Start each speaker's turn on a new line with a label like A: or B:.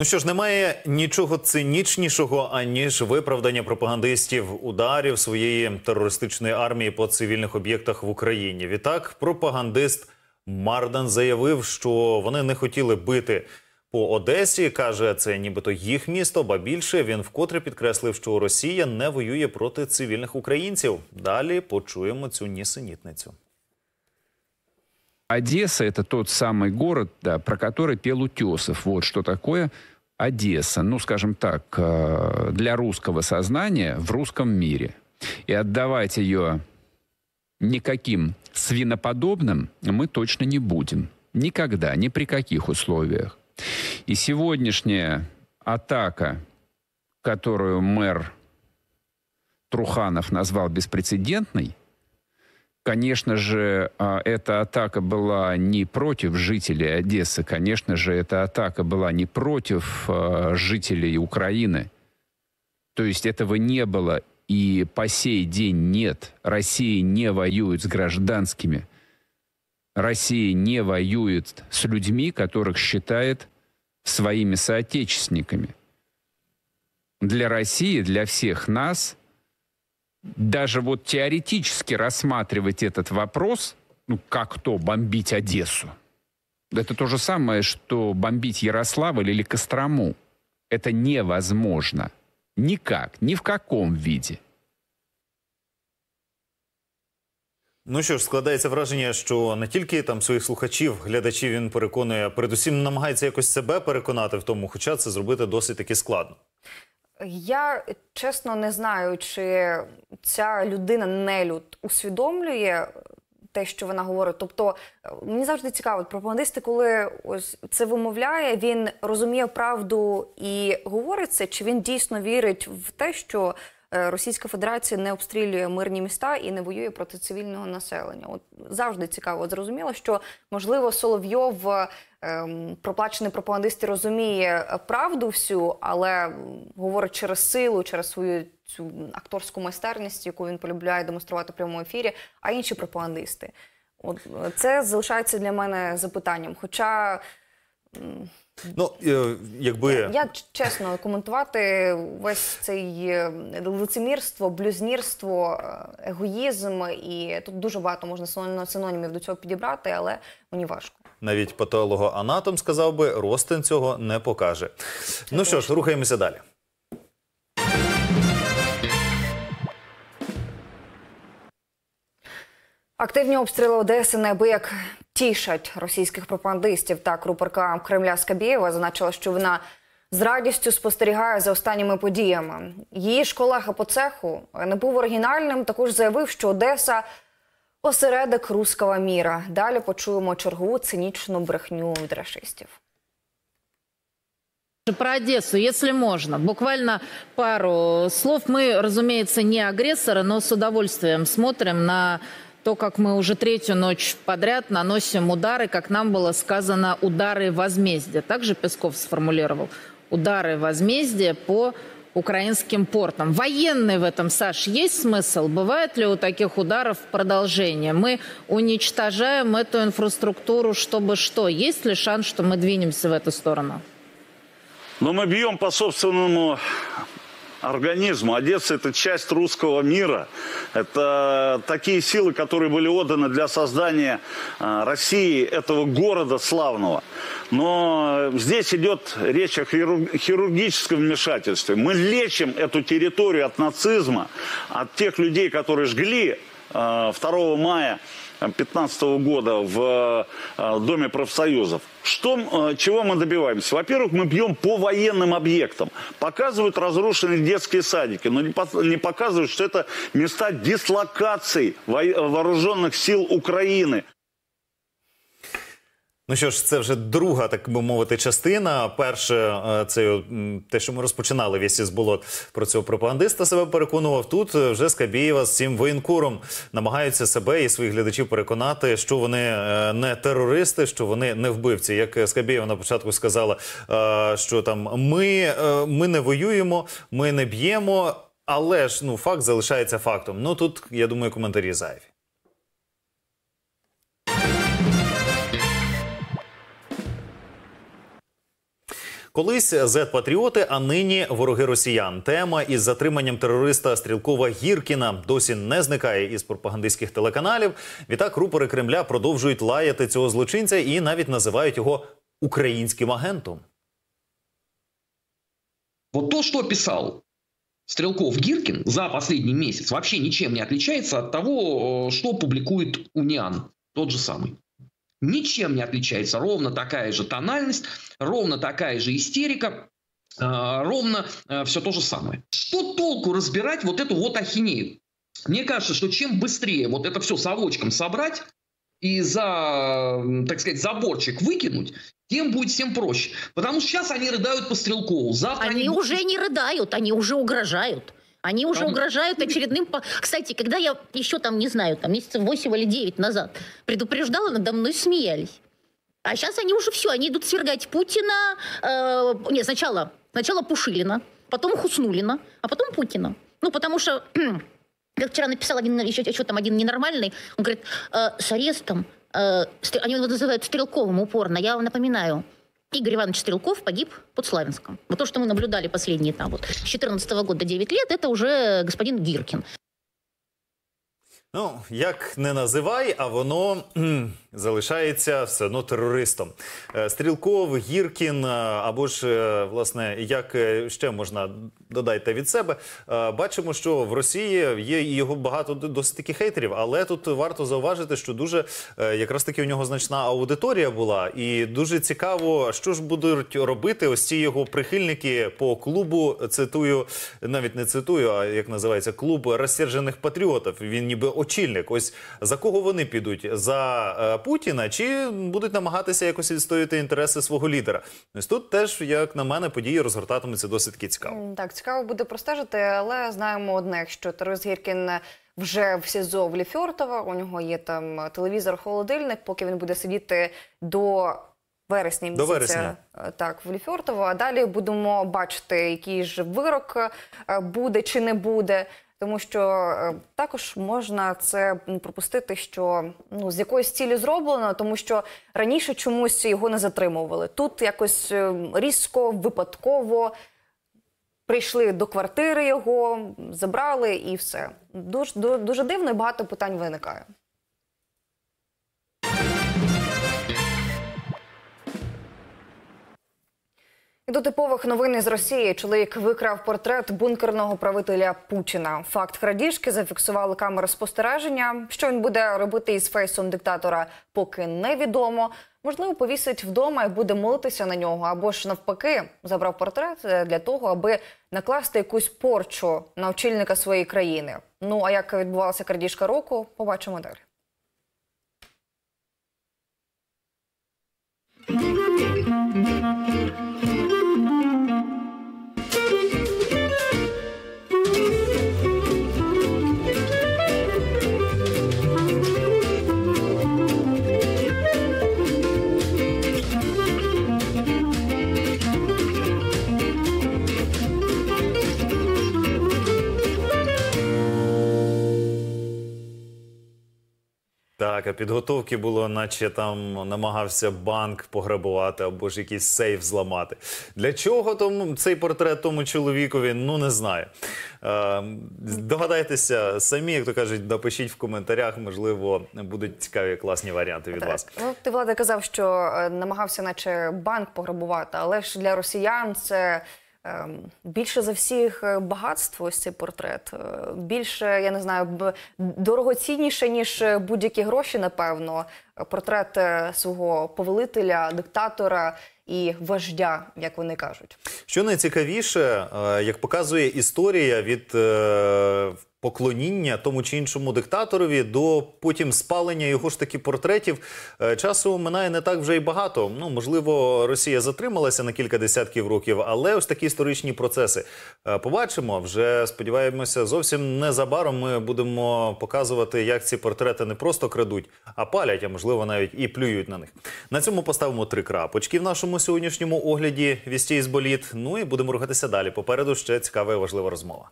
A: Ну що ж, немає нічого цинічнішого аніж виправдання пропагандистів ударів своєї терористичної армії по цивільних об'єктах в Україні. Відтак, пропагандист Мардан заявив, що вони не хотіли бити по Одесі. каже, це нібито їх місто, ба більше він вкотре підкреслив, що Росія не воює проти цивільних українців. Далі почуємо цю нісенітницю.
B: Одесса – это тот самый город, да, про который пел Утесов. Вот что такое Одесса, ну, скажем так, э, для русского сознания в русском мире. И отдавать ее никаким свиноподобным мы точно не будем. Никогда, ни при каких условиях. И сегодняшняя атака, которую мэр Труханов назвал беспрецедентной – Конечно же, а, эта атака была не против жителей Одессы, конечно же, эта атака была не против а, жителей Украины. То есть этого не было и по сей день нет. Россия не воюет с гражданскими. Россия не воюет с людьми, которых считает своими соотечественниками. Для России, для всех нас – даже вот теоретически рассматривать этот вопрос, ну как то бомбить Одессу, это то же самое, что бомбить Ярославль или Кострому. Это невозможно. Никак, ни в каком виде.
A: Ну що ж, складається враження, що не тільки там своїх слухачів, глядачів він переконує, а передусім намагається якось себе переконати в тому, хоча це зробити досить таки складно.
C: Я чесно не знаю, чи ця людина нелюд усвідомлює. Те, що вона говорить, тобто е, мені завжди цікаво, пропагандисти, коли ось це вимовляє, він розуміє правду і говорить це, чи він дійсно вірить в те, що е, Російська Федерація не обстрілює мирні міста і не воює проти цивільного населення? От завжди цікаво, зрозуміло, що можливо Соловйов е, Ем, проплачений пропагандист розуміє е, правду всю, але говорить через силу, через свою цю акторську майстерність, яку він полюбляє демонструвати в прямому ефірі, а інші пропагандисти. От е, це залишається для мене запитанням. Хоча
A: Ну е, якби я
C: чесно коментувати весь цей е, лицемірство, блюзнірство, е, егоїзм, і тут дуже багато можна синонімів до цього підібрати, але мені важко.
A: Навіть патологоанатом сказав би, Ростин цього не покаже. Ну що ж, рухаємося далі.
C: Активні обстріли Одеси неабияк тішать російських пропагандистів. Так, рупорка Кремля Скабєєва зазначила, що вона з радістю спостерігає за останніми подіями. Її ж колега по цеху е, не був оригінальним. Також заявив, що Одеса осередок руского міра. Далі почуємо чергову цинічну брехню від рашистів.
A: Про Одессу, если можно, буквально пару слов. Мы, разумеется, не агрессоры, но с удовольствием смотрим на то, как мы уже третью ночь подряд наносим удары, как нам было сказано, удары возмездия. Также Песков сформулировал удары возмездия по украинским портам. Военный в этом, Саш, есть смысл? Бывает ли у таких ударов продолжение? Мы уничтожаем эту инфраструктуру, чтобы что? Есть ли шанс, что мы двинемся в эту сторону? Но ну, мы бьем по собственному организма. Одесса – это часть русского мира. Это такие силы, которые были отданы для создания э, России, этого города славного. Но здесь идет речь о хирургическом вмешательстве. Мы лечим эту территорию от нацизма, от тех людей, которые жгли 2 э, мая 2015 э, года в э, Доме профсоюзов. Что, чего мы добиваемся? Во-первых, мы бьем по военным объектам. Показывают разрушенные детские садики, но не показывают, что это места дислокации вооруженных сил Украины. Ну що ж, це вже друга, так би мовити, частина. Перше, е, це е, те, що ми розпочинали вісі з болот про цього пропагандиста. Себе переконував тут. Е, вже Скабієва з цим воєнкуром намагаються себе і своїх глядачів переконати, що вони не терористи, що вони не вбивці. Як Скабієва на початку сказала, що там ми, ми не воюємо, ми не б'ємо, але ж ну факт залишається фактом. Ну тут я думаю, коментарі зайві. Колись зет-патріоти, а нині вороги росіян. Тема із затриманням терориста Стрілкова Гіркіна досі не зникає із пропагандистських телеканалів. Відтак рупори Кремля продовжують лаяти цього злочинця і навіть називають його українським агентом.
B: Вот то, что писал Стрелков Гиркин за последний місяць, вообще нічим не отличается от того, що э, публикует Уніан. тот же самий. Ничем не отличается. Ровно такая же тональность, ровно такая же истерика, а, ровно а, все то же самое. Что толку разбирать вот эту вот ахинею? Мне кажется, что чем быстрее вот это все совочком собрать, и за, так сказать, заборчик выкинуть, тем будет всем проще. Потому что сейчас они рыдают по Стрелкову. Завтра они, они уже
A: не рыдают, они уже угрожают. Они уже Там... угрожают очередным... Кстати, когда я еще там, не знаю, там месяцев 8 или 9 назад предупреждала, надо мной смеялись. А сейчас они уже все, они идут свергать Путина. Э, нет, сначала, сначала Пушилина, потом Хуснулина, а потом Путина. Ну, потому что, как вчера написал один, еще, еще там один ненормальный, он говорит, э, с арестом, э, они его называют стрелковым упорно, я вам напоминаю, Игорь Иванович Стрелков погиб под Славянском. Вот то, что мы наблюдали последние там вот с 14 года 9 лет, это уже господин Гиркин. Ну, як не називай, а воно кхм, залишається все одно терористом. Е, Стрілков, Гіркін е, або ж е, власне як ще можна додайте від себе. Е, бачимо, що в Росії є його багато досить таких хейтерів, але тут варто зауважити, що дуже е, якраз таки у нього значна аудиторія була, і дуже цікаво, що ж будуть робити ось ці його прихильники по клубу. Цитую навіть не цитую, а як називається клуб розсержених патріотів. Він ніби очільник. Ось за кого вони підуть за е, Путіна, чи будуть намагатися якось відстояти інтереси свого лідера? Ось тут теж як на мене події розгортатимуться досить таки цікаво.
C: Так цікаво буде простежити, але знаємо одне, що Тарас Гіркін вже в СІЗО в Ліфьортова. У нього є там телевізор, холодильник, поки він буде сидіти до. Вересня місяця До вересня. Е, так в Ліфортово. А далі будемо бачити, який ж вирок е, буде чи не буде, тому що е, також можна це пропустити, що ну з якоїсь цілі зроблено, тому що раніше чомусь його не затримували. Тут якось ем, різко, випадково прийшли до квартири його, забрали і все. Дуже, дуже дивно і багато питань виникає. І до типових новин із Росії чоловік викрав портрет бункерного правителя Путіна. Факт крадіжки зафіксували камери спостереження. Що він буде робити із фейсом диктатора, поки невідомо. Можливо, повісить вдома і буде молитися на нього, або ж навпаки, забрав портрет е, для того, аби накласти якусь порчу на очільника своєї країни. Ну а як відбувалася крадіжка року, побачимо далі.
B: Thank you.
A: атака. Підготовки було, наче там намагався банк пограбувати або ж якийсь сейф зламати. Для чого тому цей портрет тому чоловікові? Ну не знаю. Е, Догадайтеся самі, як то кажуть, напишіть в коментарях. Можливо, будуть цікаві класні варіанти від так. вас.
C: Ну, ти влада казав, що е, намагався, наче банк пограбувати, але ж для росіян це. Ем, більше за всіх е, багатство ось цей портрет. Е, більше, я не знаю, дорогоцінніше, ніж е, будь-які гроші, напевно, портрет свого повелителя, диктатора і вождя, як вони кажуть.
A: Що найцікавіше, як показує історія від поклоніння тому чи іншому диктаторові до потім спалення його ж таки портретів. Е, часу минає не так вже й багато. Ну можливо, Росія затрималася на кілька десятків років, але ось такі історичні процеси е, побачимо. Вже сподіваємося, зовсім незабаром ми будемо показувати, як ці портрети не просто крадуть, а палять, а можливо, навіть і плюють на них. На цьому поставимо три крапочки в нашому сьогоднішньому огляді вісті з боліт. Ну і будемо рухатися далі. Попереду ще цікава і важлива розмова.